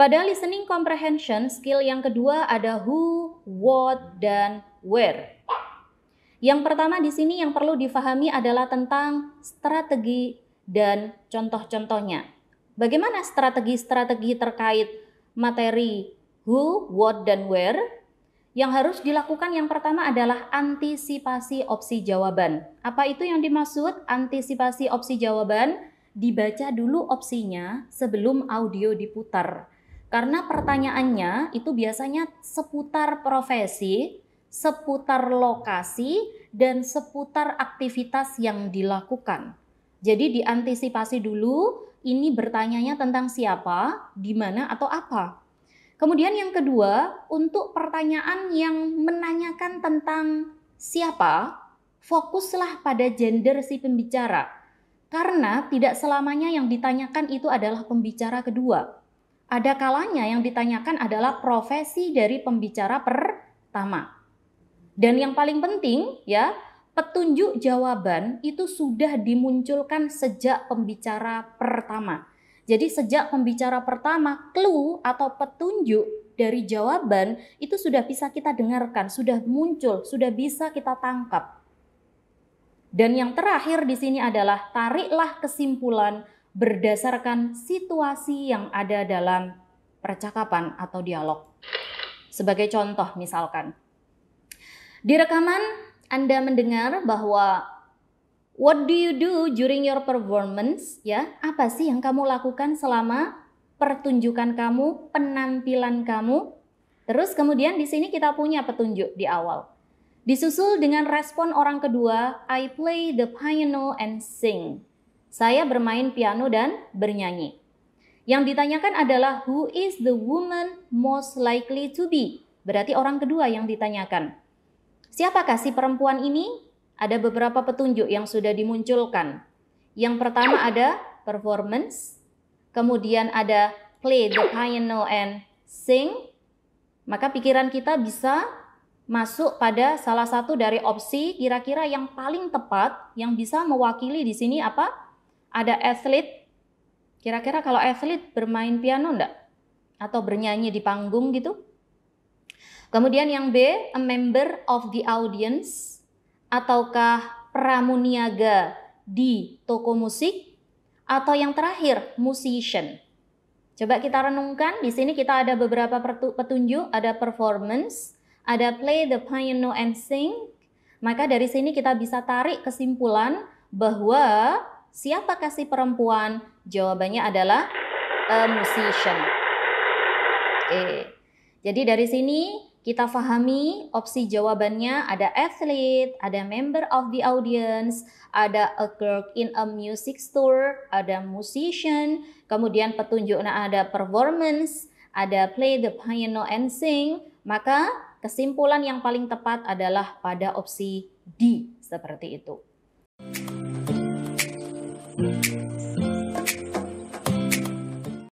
Pada listening comprehension, skill yang kedua ada who, what, dan where. Yang pertama di sini yang perlu difahami adalah tentang strategi dan contoh-contohnya. Bagaimana strategi-strategi terkait materi who, what, dan where yang harus dilakukan yang pertama adalah antisipasi opsi jawaban. Apa itu yang dimaksud antisipasi opsi jawaban? Dibaca dulu opsinya sebelum audio diputar. Karena pertanyaannya itu biasanya seputar profesi, seputar lokasi, dan seputar aktivitas yang dilakukan. Jadi diantisipasi dulu ini bertanyanya tentang siapa, di mana atau apa. Kemudian yang kedua, untuk pertanyaan yang menanyakan tentang siapa, fokuslah pada gender si pembicara. Karena tidak selamanya yang ditanyakan itu adalah pembicara kedua. Ada kalanya yang ditanyakan adalah profesi dari pembicara pertama. Dan yang paling penting ya, petunjuk jawaban itu sudah dimunculkan sejak pembicara pertama. Jadi sejak pembicara pertama, clue atau petunjuk dari jawaban itu sudah bisa kita dengarkan, sudah muncul, sudah bisa kita tangkap. Dan yang terakhir di sini adalah tariklah kesimpulan berdasarkan situasi yang ada dalam percakapan atau dialog. Sebagai contoh misalkan, di rekaman Anda mendengar bahwa What do you do during your performance? Ya, apa sih yang kamu lakukan selama pertunjukan kamu, penampilan kamu? Terus kemudian di sini kita punya petunjuk di awal. Disusul dengan respon orang kedua, I play the piano and sing. Saya bermain piano dan bernyanyi. Yang ditanyakan adalah who is the woman most likely to be? Berarti orang kedua yang ditanyakan. Siapakah si perempuan ini? ada beberapa petunjuk yang sudah dimunculkan. Yang pertama ada performance, kemudian ada play the piano and sing. Maka pikiran kita bisa masuk pada salah satu dari opsi kira-kira yang paling tepat yang bisa mewakili di sini apa? Ada athlete. Kira-kira kalau athlete bermain piano enggak? Atau bernyanyi di panggung gitu? Kemudian yang B, a member of the audience ataukah pramuniaga di toko musik, atau yang terakhir musician. Coba kita renungkan, di sini kita ada beberapa petunjuk, ada performance, ada play the piano and sing. Maka dari sini kita bisa tarik kesimpulan bahwa siapa kasih perempuan? Jawabannya adalah a eh, musician. Oke. Jadi dari sini kita fahami opsi jawabannya ada athlete, ada member of the audience, ada a clerk in a music store, ada musician, kemudian petunjuknya ada performance, ada play the piano and sing, maka kesimpulan yang paling tepat adalah pada opsi D seperti itu.